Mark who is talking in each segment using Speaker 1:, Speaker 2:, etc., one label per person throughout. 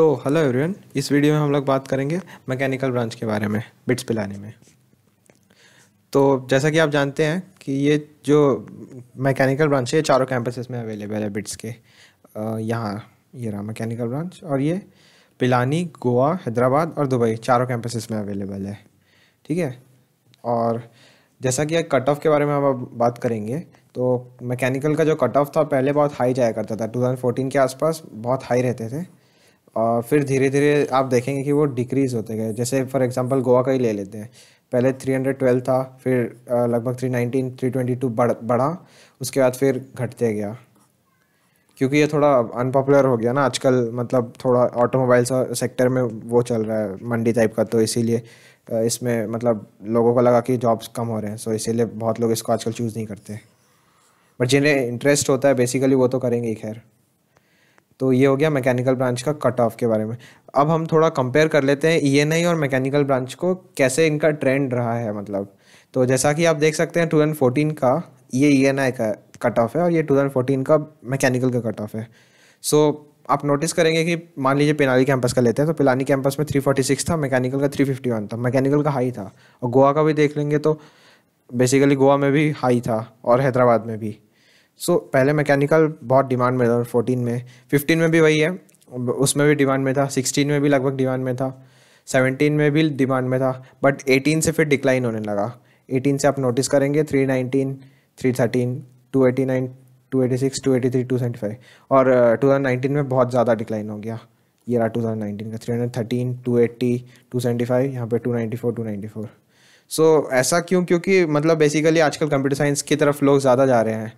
Speaker 1: तो hello everyone इस video में हम लोग बात करेंगे मैकेनिकल ब्रांच के बारे में बिट्स पिलाने में तो जैसा कि आप जानते हैं कि ये जो मैकेनिकल ब्रांच है ये चारों कैंपसेस में अवेलेबल है बिट्स के यहाँ ये रहा मैकेनिकल ब्रांच और ये पिलानी गोवा हैदराबाद और दुबई चारों कैंपसेस में अवेलेबल है ठीक है और जैसा कि कट ऑफ के बारे में हम अब बात करेंगे तो मैकेनिकल का जो कट ऑफ था पहले बहुत हाई जाया करता था 2014 के आसपास बहुत हाई रहते थे और फिर धीरे धीरे आप देखेंगे कि वो डिक्रीज़ होते गए जैसे फॉर एग्जांपल गोवा का ही ले लेते हैं पहले 312 था फिर लगभग 319 322 बढ़ बढ़ा उसके बाद फिर घटते गया क्योंकि ये थोड़ा अनपॉपुलर हो गया ना आजकल मतलब थोड़ा ऑटोमोबाइल सेक्टर में वो चल रहा है मंडी टाइप का तो इसीलिए इसमें मतलब लोगों को लगा कि जॉब्स कम हो रहे हैं सो इसीलिए बहुत लोग इसको आजकल चूज़ नहीं करते बट जिन्हें इंटरेस्ट होता है बेसिकली वो तो करेंगे ही खैर तो ये हो गया मैकेनिकल ब्रांच का कट ऑफ के बारे में अब हम थोड़ा कंपेयर कर लेते हैं ई e और मैकेनिकल ब्रांच को कैसे इनका ट्रेंड रहा है मतलब तो जैसा कि आप देख सकते हैं टू का ये ई e का कट ऑफ है और ये फोर्टीन का मैकेनिकल का कट ऑफ है सो so, आप नोटिस करेंगे कि मान लीजिए पिलानी कैंपस का लेते हैं तो पिलानी कैंपस में 346 था मैकेनिकल का 351 था मैकेनिकल का हाई था और गोवा का भी देख लेंगे तो बेसिकली गोवा में भी हाई था और हैदराबाद में भी सो so, पहले मैकेनिकल बहुत डिमांड में था फोर्टीन में फिफ्टीन में भी वही है उसमें भी डिमांड में था सिक्सटीन में भी लगभग डिमांड में था सेवनटीन में भी डिमांड में था बट एटीन से फिर डिक्लाइन होने लगा एटीन से आप नोटिस करेंगे three nineteen three thirteen two eighty nine two eighty six two eighty three two seventy five और टू थाउजेंड नाइनटीन में बहुत ज़्यादा डिक्लाइन हो गया ये रहा टू थाउजेंड नाइनटीन का three hundred thirteen two eighty two seventy five यहाँ पर two ninety four two ninety four so so, ऐसा क्यों क्योंकि मतलब बेसिकली आजकल कंप्यूटर साइंस की तरफ लोग ज़्यादा जा रहे हैं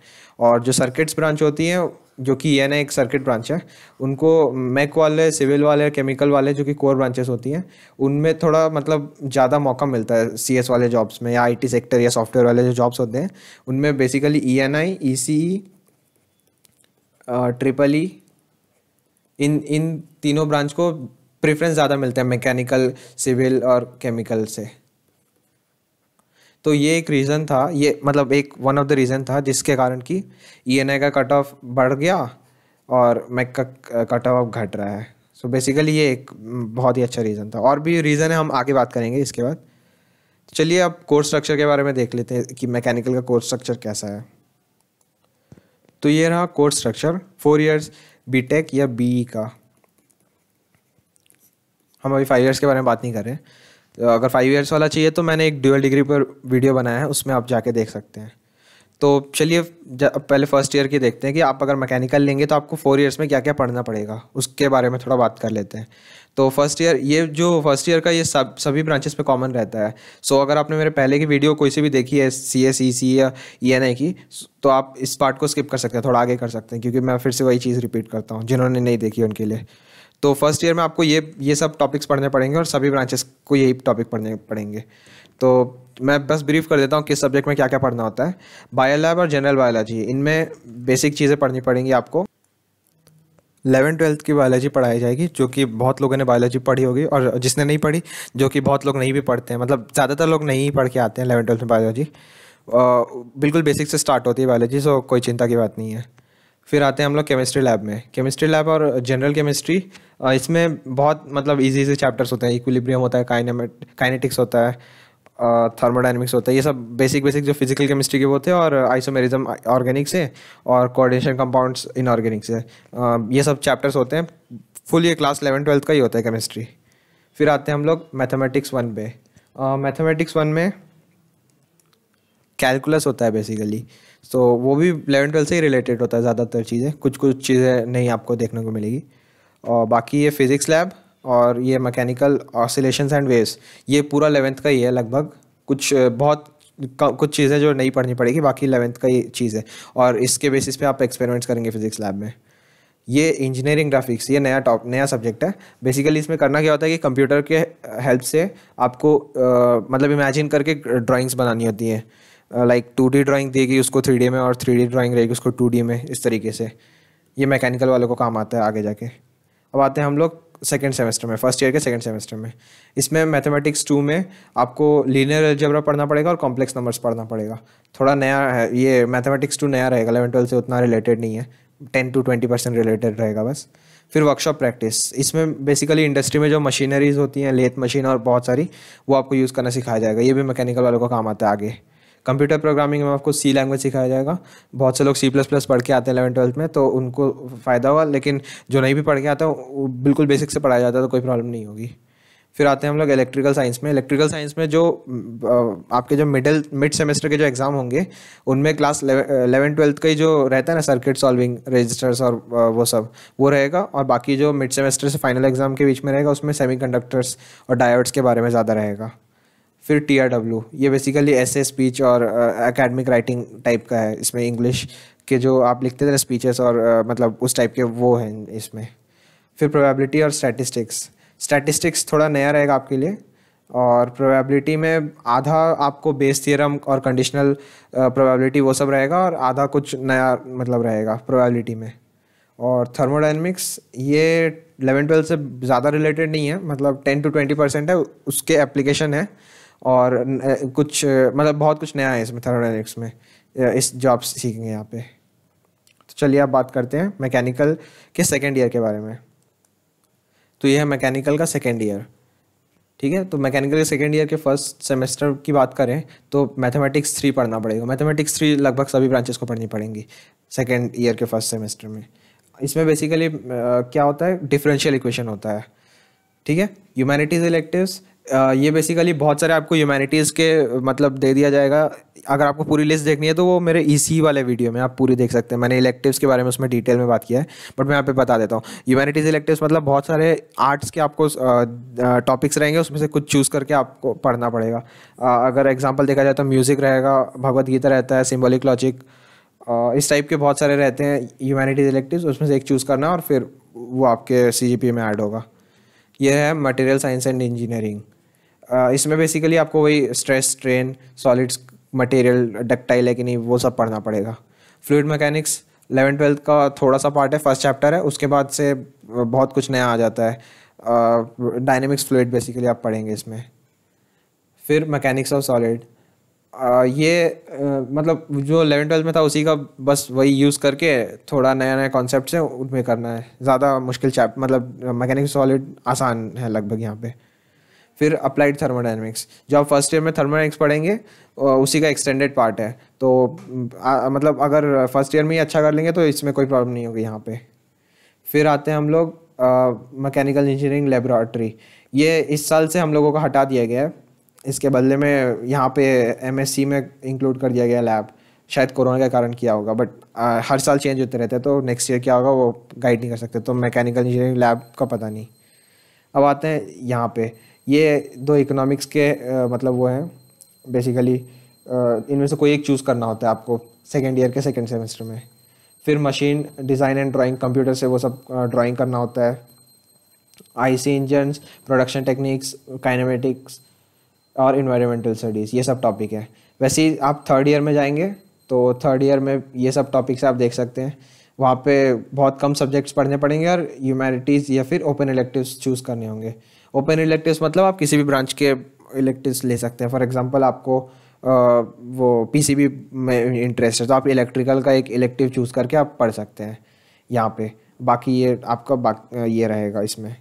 Speaker 1: और जो सर्किट्स ब्रांच होती हैं जो कि ये ना एक सर्किट ब्रांच है उनको मैक वाले सिविल वाले केमिकल वाले जो कि कोर ब्रांचेस होती हैं उनमें थोड़ा मतलब ज़्यादा मौका मिलता है एस वाले जॉब्स में या टी सेक्टर या सॉफ्टवेयर वाले जो जॉब्स होते हैं उनमें basically E N I E C triple E इन इन तीनों ब्रांच को प्रेफरेंस ज़्यादा मिलता है मैकेनिकल सिविल और केमिकल से तो ये एक रीज़न था ये मतलब एक वन ऑफ द रीज़न था जिसके कारण कि ई e का कट ऑफ बढ़ गया और मैक का कट ऑफ घट रहा है सो so बेसिकली ये एक हम्म, बहुत ही अच्छा रीज़न था और भी रीज़न है हम आगे बात करेंगे इसके बाद चलिए अब कोर्स स्ट्रक्चर के बारे में देख लेते हैं कि मैकेनिकल का कोर्स स्ट्रक्चर कैसा है तो ये रहा course structure four years BTech या बीई e का हम अभी फाइव इयर्स के बारे में बात नहीं कर रहे हैं अगर फाइव ईयर्स वाला चाहिए तो मैंने एक ड्यूअल डिग्री पर वीडियो बनाया है उसमें आप जाके देख सकते हैं तो चलिए पहले फर्स्ट ईयर की देखते हैं कि आप अगर मैकेनिकल लेंगे तो आपको फोर ईयर्स में क्या क्या पढ़ना पड़ेगा उसके बारे में थोड़ा बात कर लेते हैं तो फर्स्ट ईयर ये जो फर्स्ट ईयर का ये सब सभी ब्रांचेस पे कॉमन रहता है सो अगर आपने मेरे पहले की वीडियो कोई से भी देखी है सी एस ई सी या ई एन आई की तो आप इस पार्ट को स्किप कर सकते हैं थोड़ा आगे कर सकते हैं क्योंकि मैं फिर से वही चीज़ रिपीट करता हूँ जिन्होंने नहीं देखी उनके लिए तो फर्स्ट ईयर में आपको ये ये सब टॉपिक्स पढ़ने पड़ेंगे और सभी ब्रांचेस को यही टॉपिक पढ़ने पड़ेंगे तो मैं बस ब्रीफ कर देता हूँ किस सब्जेक्ट में क्या क्या पढ़ना होता है बायोलैब और जनरल बायोलॉजी इनमें बेसिक चीज़ें पढ़नी पड़ेंगी आपको इलेवन ट्वेल्थ की बायोलॉजी पढ़ाई जाएगी जो कि बहुत लोगों ने बायोलॉजी पढ़ी होगी और जिसने नहीं पढ़ी जो कि बहुत लोग नहीं भी पढ़ते हैं मतलब ज़्यादातर लोग नहीं पढ़ के आते हैं इलेवन ट्वेल्थ में बायोलॉजी बिल्कुल बेसिक से स्टार्ट होती है बायोलॉजी सो कोई चिंता की बात नहीं है फिर आते हैं हम लोग केमिस्ट्री लैब में केमिस्ट्री लैब और जनरल केमिस्ट्री इसमें बहुत मतलब इजी इजी चैप्टर्स होते हैं इक्विलिब्रियम होता है काइनेमेट काइनेटिक्स होता है थर्मोडाइनमिक्स होता है ये सब बेसिक बेसिक जो फिजिकल केमिस्ट्री के वो थे और आइसोमेरिज्म ऑर्गेनिक से और कोऑर्डिनेशन कंपाउंड्स इनऑर्गेनिक से ये सब चैप्टर्स होते हैं फुल ये क्लास इलेवन ट्वेल्थ का ही होता है केमिस्ट्री फिर आते हैं हम लोग मैथमेटिक्स वन पे मैथमेटिक्स वन में कैलकुलस होता है बेसिकली सो so, वो भी इलेवन ट्वेल्थ से ही रिलेटेड होता है ज़्यादातर चीज़ें कुछ कुछ चीज़ें नहीं आपको देखने को मिलेगी और बाकी ये फिज़िक्स लैब और ये मैकेनिकल ऑसिलेशन एंड वेव्स ये पूरा इलेवेंथ का ही है लगभग कुछ बहुत कुछ चीज़ें जो नहीं पढ़नी पड़ेगी बाकी इलेवेंथ का ही चीज़ है और इसके बेसिस पे आप एक्सपेरिमेंट्स करेंगे फिजिक्स लैब में ये इंजीनियरिंग ग्राफिक्स ये नया टॉप नया सब्जेक्ट है बेसिकली इसमें करना क्या होता है कि कंप्यूटर के हेल्प से आपको आ, मतलब इमेजिन करके ड्राइंग्स बनानी होती हैं लाइक टू डी ड्राॅइंग देगी उसको थ्री डी में और थ्री डी ड्राॅइंग रहेगी उसको टू डी में इस तरीके से ये मैकेनिकल वालों को काम आता है आगे जाके अब आते हैं हम लोग सेकेंड सेमेस्टर में फर्स्ट ईयर के सेकेंड सेमेस्टर में इसमें मैथमेटिक्स टू में आपको लीनियर एल्जेब्रा पढ़ना पड़ेगा और कॉम्प्लेक्स नंबर्स पढ़ना पड़ेगा थोड़ा नया है ये मैथमेटिक्स टू नया रहेगा एलेवन ट्वेल्थ से उतना रिलेटेड नहीं है ten two twenty percent related रहेगा बस फिर वर्कशॉप प्रैक्टिस इसमें बेसिकली इंडस्ट्री में जो मशीनरीज होती हैं लेथ मशीन और बहुत सारी वो आपको यूज़ करना सिखाया जाएगा ये भी मैकेनिकल वालों का काम आता है आगे कंप्यूटर प्रोग्रामिंग में आपको सी लैंग्वेज सिखाया जाएगा बहुत से लोग सी प्लस प्लस पढ़ के आते हैं इलेवन ट्वेल्थ में तो उनको फ़ायदा हुआ लेकिन जो नहीं भी पढ़ के आता वो बिल्कुल बेसिक से पढ़ाया जाता है तो कोई प्रॉब्लम नहीं होगी फिर आते हैं हम लोग इलेक्ट्रिकल साइंस में इलेक्ट्रिकल साइंस में जो आपके जो मिडिल मिड सेमेस्टर के जो एग्ज़ाम होंगे उनमें क्लास इलेवन ट्वेल्थ का ही जो रहता है ना सर्किट सॉल्विंग रजिस्टर्स और वो सब वो रहेगा और बाकी जो मिड सेमेस्टर से फाइनल एग्ज़ाम के बीच में रहेगा उसमें सेमी और डायवर्ट्स के बारे में ज़्यादा रहेगा फिर टी आर डब्ल्यू ये बेसिकली ऐसे स्पीच और एकेडमिक राइटिंग टाइप का है इसमें इंग्लिश के जो आप लिखते थे ना स्पीचेस और uh, मतलब उस टाइप के वो हैं इसमें फिर प्रोबेबिलिटी और स्टैटिस्टिक्स स्टैटिस्टिक्स थोड़ा नया रहेगा आपके लिए और प्रोबेबिलिटी में आधा आपको बेस थियरम और कंडीशनल प्रोबेबिलिटी वो सब रहेगा और आधा कुछ नया मतलब रहेगा प्रोबेबिलिटी में और थर्मोडाइनमिक्स ये इलेवन ट्वेल्थ से ज़्यादा रिलेटेड नहीं है मतलब टेन टू ट्वेंटी परसेंट है उसके एप्लीकेशन है और कुछ मतलब बहुत कुछ नया है इसमें थर्मोडाइनमिक्स में इस जॉब सीखेंगे यहाँ पे तो चलिए आप बात करते हैं मैकेनिकल के सेकेंड ईयर के बारे में तो ये है मैकेनिकल का सेकेंड ईयर ठीक है तो मैकेनिकल के सेकेंड ईयर के फर्स्ट सेमेस्टर की बात करें तो मैथमेटिक्स थ्री पढ़ना पड़ेगा मैथमेटिक्स थ्री लगभग सभी ब्रांचेस को पढ़नी पड़ेंगी सेकेंड ईयर के फर्स्ट सेमेस्टर में इसमें बेसिकली क्या होता है डिफरेंशियल इक्वेशन होता है ठीक है ह्यूमैनिटीज इलेक्टिव्स ये बेसिकली बहुत सारे आपको ह्यूमैनिटीज़ के मतलब दे दिया जाएगा अगर आपको पूरी लिस्ट देखनी है तो वो मेरे ई e वाले वीडियो में आप पूरी देख सकते हैं मैंने इलेक्टिव्स के बारे में उसमें डिटेल में बात किया है बट मैं यहाँ पे बता देता हूँ ह्यूमैनिटीज़ इलेक्टिव्स मतलब बहुत सारे आर्ट्स के आपको टॉपिक्स रहेंगे उसमें से कुछ चूज़ करके आपको पढ़ना पड़ेगा अगर एग्जाम्पल देखा जाए तो म्यूज़िक रहेगा भगवदगीता रहता है सिम्बॉलिक लॉजिक इस टाइप के बहुत सारे रहते हैं ह्यूमैनिटीज़ इलेक्टिव्स उसमें से एक चूज़ करना और फिर वो आपके सी में ऐड होगा ये है मटेरियल साइंस एंड इंजीनियरिंग इसमें बेसिकली आपको वही stress strain solids material ductile है कि नहीं वो सब पढ़ना पड़ेगा फ्लूड मैकेनिक्स इलेवन ट्वेल्थ का थोड़ा सा पार्ट है फर्स्ट चैप्टर है उसके बाद से uh, बहुत कुछ नया आ जाता है डायनेमिक्स फ्लूड बेसिकली आप पढ़ेंगे इसमें फिर मैकेनिक्स ऑफ सॉलिड ये आ, मतलब जो इलेवन ट्वेल्थ में था उसी का बस वही यूज़ करके थोड़ा नया नया कॉन्सेप्ट से उनमें करना है ज़्यादा मुश्किल चैप मतलब मैकेनिक सॉलिड आसान है लगभग यहाँ पे फिर अप्लाइड थर्मोडाइनमिक्स जो आप फर्स्ट ईयर में थर्मोडाइनमिक्स पढ़ेंगे उसी का एक्सटेंडेड पार्ट है तो आ, मतलब अगर फर्स्ट ईयर में ही अच्छा कर लेंगे तो इसमें कोई प्रॉब्लम नहीं होगी यहाँ पर फिर आते हैं हम लोग मैकेनिकल इंजीनियरिंग लेबोरेटरी ये इस साल से हम लोगों को हटा दिया गया है इसके बदले में यहाँ पे एमएससी में इंक्लूड कर दिया गया लैब शायद कोरोना के कारण किया होगा बट आ, हर साल चेंज होते रहते हैं तो नेक्स्ट ईयर क्या होगा वो गाइड नहीं कर सकते तो मैकेनिकल इंजीनियरिंग लैब का पता नहीं अब आते हैं यहाँ पे ये दो इकोनॉमिक्स के आ, मतलब वो हैं बेसिकली इनमें से कोई एक चूज़ करना होता है आपको सेकेंड ईयर के सेकेंड सेमेस्टर में फिर machine design and drawing computer से वो सब ड्राइंग करना होता है IC engine production techniques kinematics और इन्वायरमेंटल स्टडीज़ ये सब टॉपिक है वैसे ही आप थर्ड ईयर में जाएंगे तो थर्ड ईयर में ये सब टॉपिक्स आप देख सकते हैं वहाँ पे बहुत कम सब्जेक्ट्स पढ़ने पड़ेंगे और ह्यूमैनिटीज़ या फिर ओपन इलेक्टिव्स चूज़ करने होंगे ओपन इलेक्टिव्स मतलब आप किसी भी ब्रांच के इलेक्टिव्स ले सकते हैं फॉर एग्जांपल आपको आ, वो पीसीबी में इंटरेस्ट है तो आप इलेक्ट्रिकल का एक इलेक्टिव चूज़ करके आप पढ़ सकते हैं यहाँ पे बाकी ये आपका बाक ये रहेगा इसमें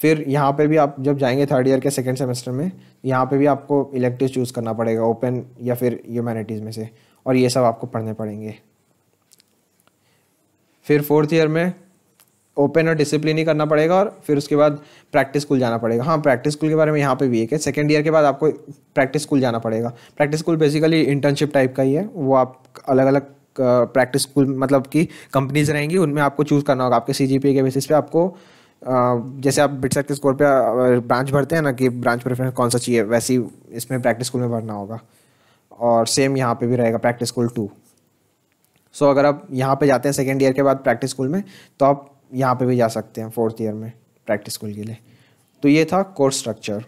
Speaker 1: फिर यहाँ पे भी आप जब जाएंगे थर्ड ईयर के सेकेंड सेमेस्टर में यहाँ पे भी आपको इलेक्टिव चूज़ करना पड़ेगा ओपन या फिर ह्यूमैनिटीज़ में से और ये सब आपको पढ़ने पड़ेंगे फिर फोर्थ ईयर में ओपन और डिसिप्लिन ही करना पड़ेगा और फिर उसके बाद प्रैक्टिस स्कूल जाना पड़ेगा हाँ प्रैक्टिस स्कूल के बारे में यहाँ पे भी एक है सेकेंड ईयर के बाद आपको प्रैक्टिस स्कूल जाना पड़ेगा practice school basically internship type का ही है वो आप अलग अलग प्रैक्टिस स्कूल मतलब कि कंपनीज रहेंगी उनमें आपको चूज़ करना होगा आपके सी के बेसिस पे आपको जैसे आप बिटसेट के स्कोर पे ब्रांच भरते हैं ना कि ब्रांच प्रेफरेंस कौन सा चाहिए वैसी इसमें प्रैक्टिस स्कूल में भरना होगा और सेम यहाँ पे भी रहेगा प्रैक्टिस स्कूल टू सो अगर आप यहाँ पे जाते हैं सेकेंड ईयर के बाद प्रैक्टिस स्कूल में तो आप यहाँ पे भी जा सकते हैं फोर्थ ईयर में प्रैक्टिस स्कूल के लिए तो ये था कोर्स स्ट्रक्चर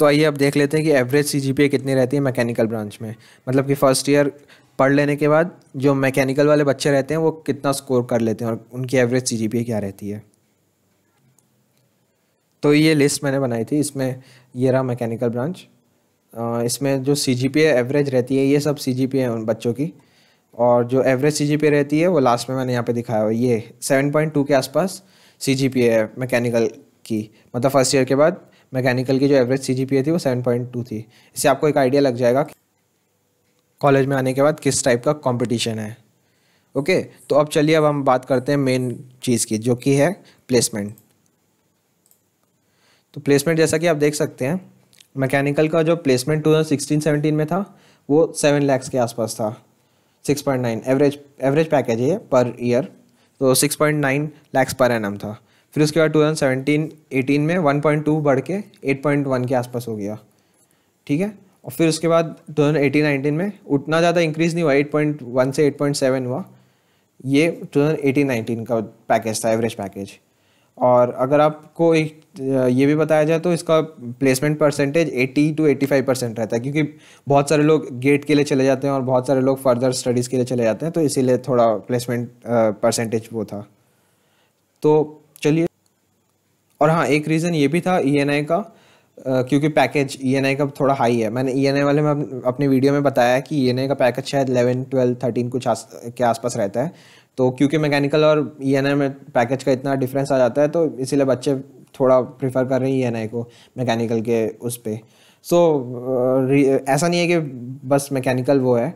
Speaker 1: तो आइए अब देख लेते हैं कि एवरेज सी कितनी रहती है मैकेनिकल ब्रांच में मतलब कि फर्स्ट ईयर पढ़ लेने के बाद जो मैकेनिकल वाले बच्चे रहते हैं वो कितना स्कोर कर लेते हैं और उनकी एवरेज सी क्या रहती है तो ये लिस्ट मैंने बनाई थी इसमें ये रहा मैकेनिकल ब्रांच इसमें जो सी जी एवरेज रहती है ये सब सी जी है उन बच्चों की और जो एवरेज सी जी रहती है वो लास्ट में मैंने यहाँ पे दिखाया हुआ ये सेवन पॉइंट टू के आसपास सी जी है मैकेनिकल की मतलब फर्स्ट ईयर के बाद मैकेनिकल की जो एवरेज सी जी थी वो सेवन पॉइंट टू थी इससे आपको एक आइडिया लग जाएगा कॉलेज में आने के बाद किस टाइप का कंपटीशन है ओके तो अब चलिए अब हम बात करते हैं मेन चीज़ की जो कि है प्लेसमेंट तो प्लेसमेंट जैसा कि आप देख सकते हैं मैकेनिकल का जो प्लेसमेंट 2016-17 में था वो सेवन लैक्स के आसपास था 6.9 एवरेज एवरेज पैकेज है पर ईयर तो 6.9 लैक्स पर एनम था फिर उसके बाद 2017-18 में 1.2 बढ़ के 8.1 के आसपास हो गया ठीक है और फिर उसके बाद 2018-19 में उतना ज़्यादा इंक्रीज़ नहीं हुआ 8.1 से 8.7 हुआ ये 2018-19 का पैकेज था एवरेज पैकेज और अगर आपको एक ये भी बताया जाए तो इसका प्लेसमेंट परसेंटेज 80 टू 85 परसेंट रहता है क्योंकि बहुत सारे लोग गेट के लिए चले जाते हैं और बहुत सारे लोग फर्दर स्टडीज़ के लिए चले जाते हैं तो इसीलिए थोड़ा प्लेसमेंट परसेंटेज वो था तो चलिए और हाँ एक रीज़न ये भी था ई e का क्योंकि पैकेज ई e का थोड़ा हाई है मैंने ई e वाले में अपने वीडियो में बताया कि ई e का पैकेज शायद इलेवन ट्वेल्व थर्टीन कुछ आस, के आसपास रहता है तो क्योंकि मैकेनिकल और ई में पैकेज का इतना डिफरेंस आ जाता है तो इसीलिए बच्चे थोड़ा प्रेफर कर रहे हैं ई को मैकेनिकल के उस पर सो so, ऐसा नहीं है कि बस मैकेनिकल वो है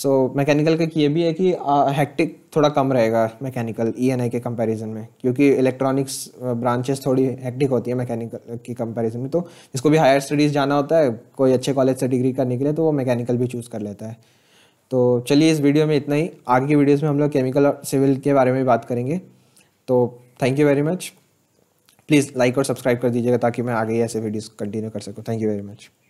Speaker 1: सो मैकेनिकल का ये भी है कि हेक्टिक थोड़ा कम रहेगा मैकेनिकल ई एन आई के कंपैरिजन में क्योंकि इलेक्ट्रॉनिक्स ब्रांचेस थोड़ी हेक्टिक होती है मैकेनिकल की कंपैरिजन में तो जिसको भी हायर स्टडीज़ जाना होता है कोई अच्छे कॉलेज से डिग्री करने के लिए तो वो मैकेनिकल भी चूज़ कर लेता है तो चलिए इस वीडियो में इतना ही आगे की वीडियोज़ में हम लोग केमिकल और सिविल के बारे में बात करेंगे तो thank you very much please like और सब्सक्राइब कर दीजिएगा ताकि मैं आगे ऐसे वीडियोज़ कंटिन्यू कर सकूँ थैंक यू वेरी मच